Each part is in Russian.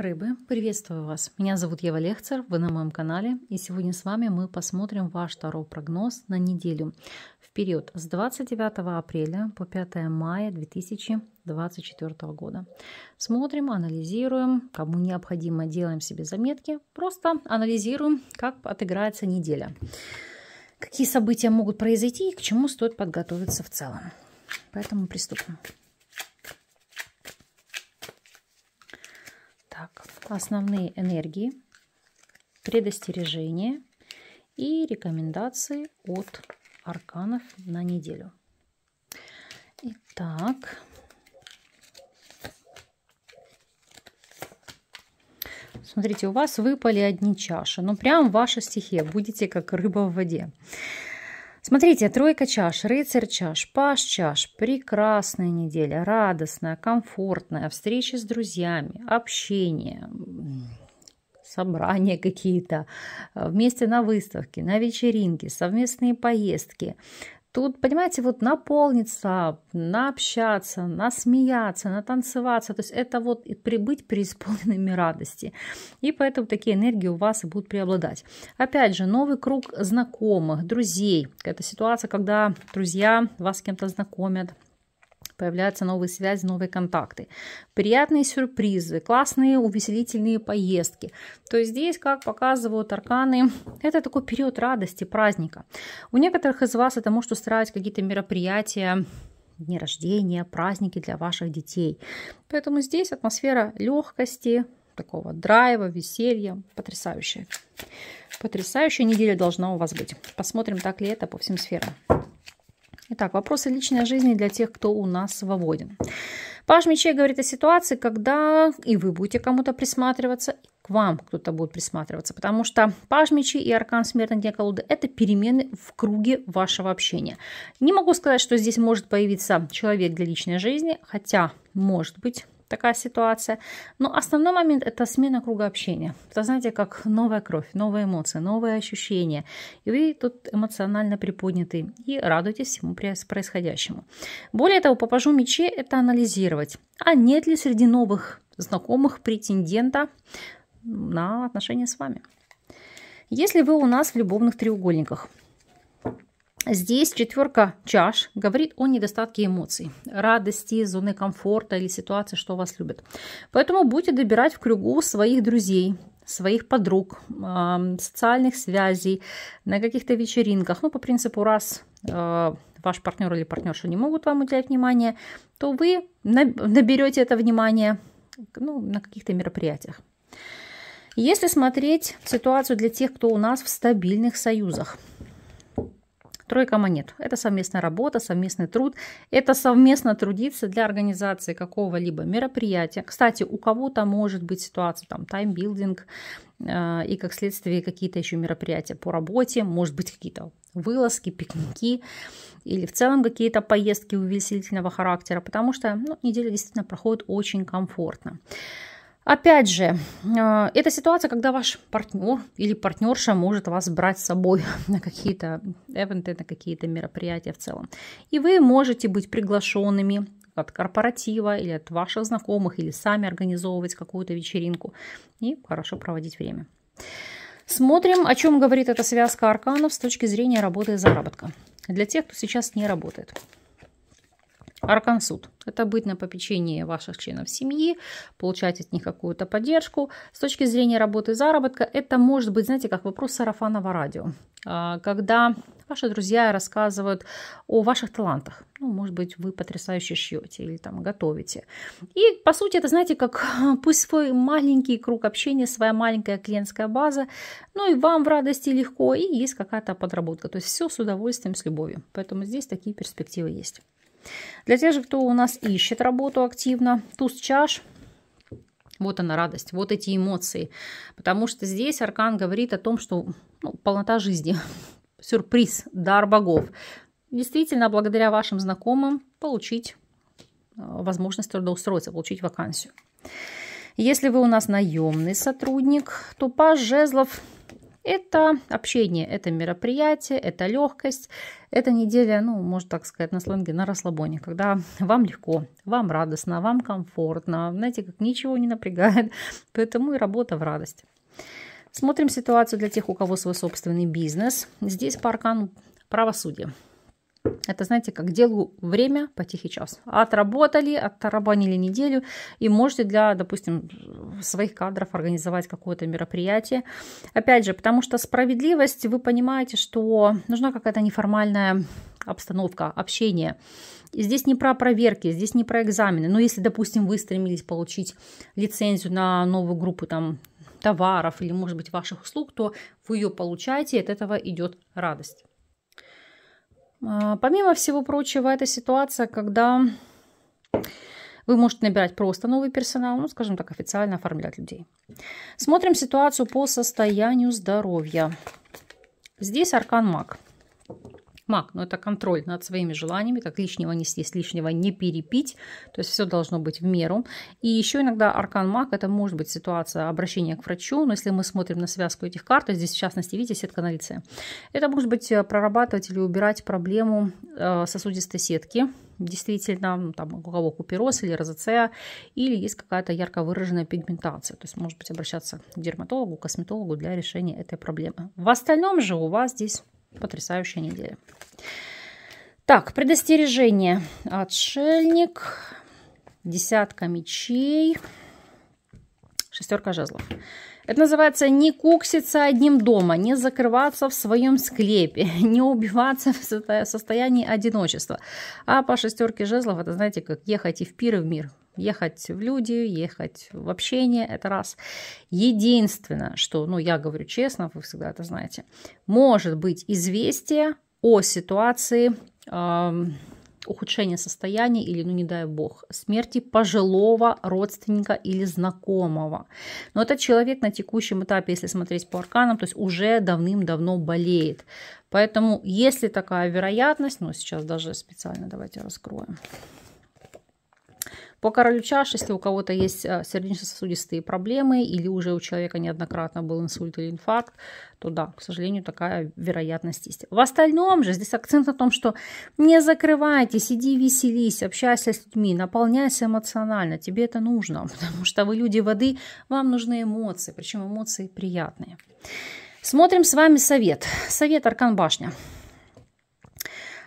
Рыбы, приветствую вас! Меня зовут Ева Лехцер, вы на моем канале, и сегодня с вами мы посмотрим ваш второй прогноз на неделю в период с 29 апреля по 5 мая 2024 года. Смотрим, анализируем, кому необходимо делаем себе заметки, просто анализируем, как отыграется неделя, какие события могут произойти и к чему стоит подготовиться в целом. Поэтому приступим. основные энергии, предостережения и рекомендации от арканов на неделю. Итак, смотрите, у вас выпали одни чаши, но прям ваша стихия, будете как рыба в воде. Смотрите, тройка чаш, рыцарь чаш, паш чаш. Прекрасная неделя, радостная, комфортная, встречи с друзьями, общение, собрания какие-то, э, вместе на выставке, на вечеринке, совместные поездки, Тут, понимаете, вот наполниться, наобщаться, насмеяться, натанцеваться. То есть это вот прибыть преисполненными радости. И поэтому такие энергии у вас и будут преобладать. Опять же, новый круг знакомых, друзей. Это ситуация, когда друзья вас с кем-то знакомят, появляются новые связи, новые контакты, приятные сюрпризы, классные увеселительные поездки. То есть здесь, как показывают арканы, это такой период радости, праздника. У некоторых из вас это может устраивать какие-то мероприятия, дни рождения, праздники для ваших детей. Поэтому здесь атмосфера легкости, такого драйва, веселья, потрясающая. Потрясающая неделя должна у вас быть. Посмотрим, так ли это по всем сферам. Итак, вопросы личной жизни для тех, кто у нас свободен. Паш Мечей говорит о ситуации, когда и вы будете кому-то присматриваться, и к вам кто-то будет присматриваться, потому что Паш Мечей и Аркан Смертной Дня Колоды – это перемены в круге вашего общения. Не могу сказать, что здесь может появиться человек для личной жизни, хотя, может быть, такая ситуация. Но основной момент – это смена круга общения. Это, знаете, как новая кровь, новые эмоции, новые ощущения. И вы тут эмоционально приподняты и радуйтесь всему происходящему. Более того, по мечи это анализировать. А нет ли среди новых знакомых претендента на отношения с вами? Если вы у нас в любовных треугольниках – Здесь четверка чаш говорит о недостатке эмоций, радости, зоны комфорта или ситуации, что вас любят. Поэтому будете добирать в кругу своих друзей, своих подруг, социальных связей, на каких-то вечеринках. Ну, по принципу, раз э, ваш партнер или партнерша не могут вам уделять внимание, то вы наберете это внимание ну, на каких-то мероприятиях. Если смотреть ситуацию для тех, кто у нас в стабильных союзах, тройка монет. Это совместная работа, совместный труд. Это совместно трудиться для организации какого-либо мероприятия. Кстати, у кого-то может быть ситуация, там, таймбилдинг, э, и как следствие какие-то еще мероприятия по работе, может быть какие-то вылазки, пикники или в целом какие-то поездки увеселительного характера, потому что ну, неделя действительно проходит очень комфортно. Опять же, э, это ситуация, когда ваш партнер или партнерша может вас брать с собой на какие-то эвенты, на какие-то мероприятия в целом. И вы можете быть приглашенными от корпоратива или от ваших знакомых, или сами организовывать какую-то вечеринку и хорошо проводить время. Смотрим, о чем говорит эта связка арканов с точки зрения работы и заработка. Для тех, кто сейчас не работает. Аркансуд – это быть на попечении ваших членов семьи, получать от них какую-то поддержку. С точки зрения работы и заработка, это может быть, знаете, как вопрос сарафанного радио. А, когда ваши друзья рассказывают о ваших талантах, ну, может быть, вы потрясающе шьете или там готовите. И, по сути, это, знаете, как пусть свой маленький круг общения, своя маленькая клиентская база, ну и вам в радости легко, и есть какая-то подработка. То есть все с удовольствием, с любовью. Поэтому здесь такие перспективы есть. Для тех же, кто у нас ищет работу активно, туз чаш – вот она радость, вот эти эмоции. Потому что здесь аркан говорит о том, что ну, полнота жизни, сюрприз, дар богов. Действительно, благодаря вашим знакомым получить э, возможность трудоустроиться, получить вакансию. Если вы у нас наемный сотрудник, то паж жезлов это общение, это мероприятие, это легкость. эта неделя, ну, можно так сказать, на сленге, на расслабоне, когда вам легко, вам радостно, вам комфортно. Знаете, как ничего не напрягает. Поэтому и работа в радость. Смотрим ситуацию для тех, у кого свой собственный бизнес. Здесь по аркану правосудия. Это, знаете, как делу время по тихий час. Отработали, оттарабанили неделю и можете для, допустим, своих кадров организовать какое-то мероприятие. Опять же, потому что справедливость, вы понимаете, что нужна какая-то неформальная обстановка, общение. И здесь не про проверки, здесь не про экзамены. Но если, допустим, вы стремились получить лицензию на новую группу там, товаров или, может быть, ваших услуг, то вы ее получаете, и от этого идет радость. А, помимо всего прочего, это ситуация, когда вы можете набирать просто новый персонал, ну, скажем так, официально оформлять людей. Смотрим ситуацию по состоянию здоровья. Здесь аркан маг маг, но это контроль над своими желаниями, как лишнего не съесть, лишнего не перепить, то есть все должно быть в меру. И еще иногда аркан маг, это может быть ситуация обращения к врачу, но если мы смотрим на связку этих карт, то здесь в частности, видите, сетка на лице. Это может быть э, прорабатывать или убирать проблему э, сосудистой сетки, действительно, ну, там у кого купероз или розоцея, или есть какая-то ярко выраженная пигментация. То есть, может быть, обращаться к дерматологу, косметологу для решения этой проблемы. В остальном же у вас здесь потрясающая неделя. Так, предостережение. Отшельник, десятка мечей, шестерка жезлов. Это называется не кукситься одним дома, не закрываться в своем склепе, не убиваться в состоянии одиночества. А по шестерке жезлов это, знаете, как ехать и в пир, и в мир. Ехать в люди, ехать в общение, это раз. Единственное, что, ну, я говорю честно, вы всегда это знаете, может быть известие о ситуации, э, ухудшение состояния или, ну не дай бог, смерти пожилого родственника или знакомого. Но этот человек на текущем этапе, если смотреть по арканам, то есть уже давным-давно болеет. Поэтому, если такая вероятность, ну сейчас даже специально давайте раскроем. По королю чаш, если у кого-то есть э, сердечно-сосудистые проблемы или уже у человека неоднократно был инсульт или инфаркт, то да, к сожалению, такая вероятность есть. В остальном же здесь акцент на том, что не закрывайтесь, сиди веселись, общайся с людьми, наполняйся эмоционально, тебе это нужно, потому что вы люди воды, вам нужны эмоции, причем эмоции приятные. Смотрим с вами совет. Совет Аркан Башня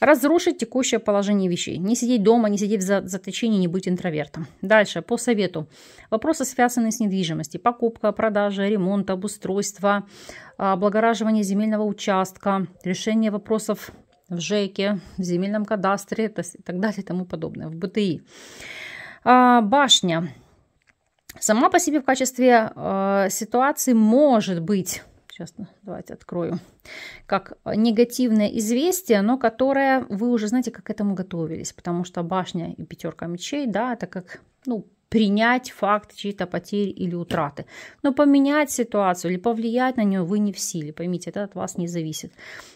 разрушить текущее положение вещей. Не сидеть дома, не сидеть в заточении, не быть интровертом. Дальше, по совету. Вопросы, связанные с недвижимостью. Покупка, продажа, ремонт, обустройство, а, облагораживание земельного участка, решение вопросов в ЖЭКе, в земельном кадастре и так далее и тому подобное, в БТИ. А, башня. Сама по себе в качестве а, ситуации может быть сейчас давайте открою, как негативное известие, но которое вы уже знаете, как к этому готовились, потому что башня и пятерка мечей, да, это как, ну, принять факт чьей-то потери или утраты. Но поменять ситуацию или повлиять на нее вы не в силе. Поймите, это от вас не зависит.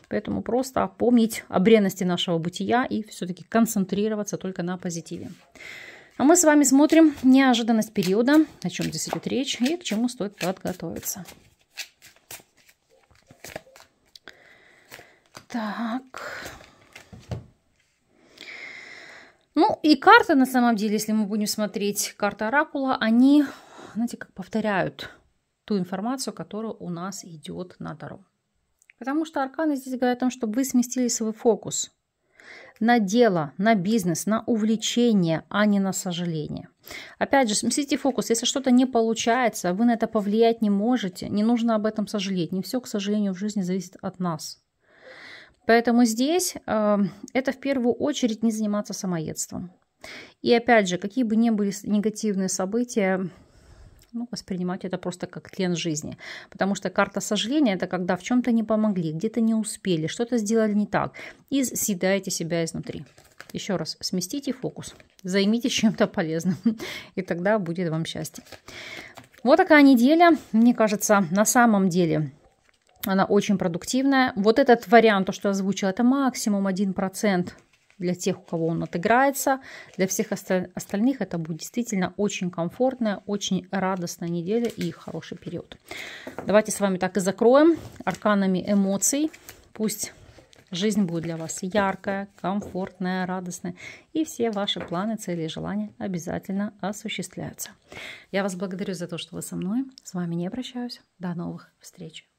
Поэтому просто помнить о бренности нашего бытия и все-таки концентрироваться только на позитиве. А мы с вами смотрим неожиданность периода, о чем здесь идет речь и к чему стоит подготовиться. Так. Ну и карты, на самом деле, если мы будем смотреть карты Оракула, они, знаете, как повторяют ту информацию, которая у нас идет на Таро. Потому что арканы здесь говорят о том, чтобы вы сместили свой фокус на дело, на бизнес, на увлечение, а не на сожаление. Опять же, сместите фокус. Если что-то не получается, вы на это повлиять не можете, не нужно об этом сожалеть. Не все, к сожалению, в жизни зависит от нас. Поэтому здесь э, это в первую очередь не заниматься самоедством. И опять же, какие бы ни были негативные события, ну, воспринимать это просто как тлен жизни. Потому что карта сожаления – это когда в чем-то не помогли, где-то не успели, что-то сделали не так. И съедаете себя изнутри. Еще раз, сместите фокус, займитесь чем-то полезным, и тогда будет вам счастье. Вот такая неделя, мне кажется, на самом деле она очень продуктивная. Вот этот вариант, то, что я озвучила, это максимум 1% для тех, у кого он отыграется. Для всех остальных это будет действительно очень комфортная, очень радостная неделя и хороший период. Давайте с вами так и закроем арканами эмоций. Пусть жизнь будет для вас яркая, комфортная, радостная. И все ваши планы, цели и желания обязательно осуществляются. Я вас благодарю за то, что вы со мной. С вами не прощаюсь. До новых встреч.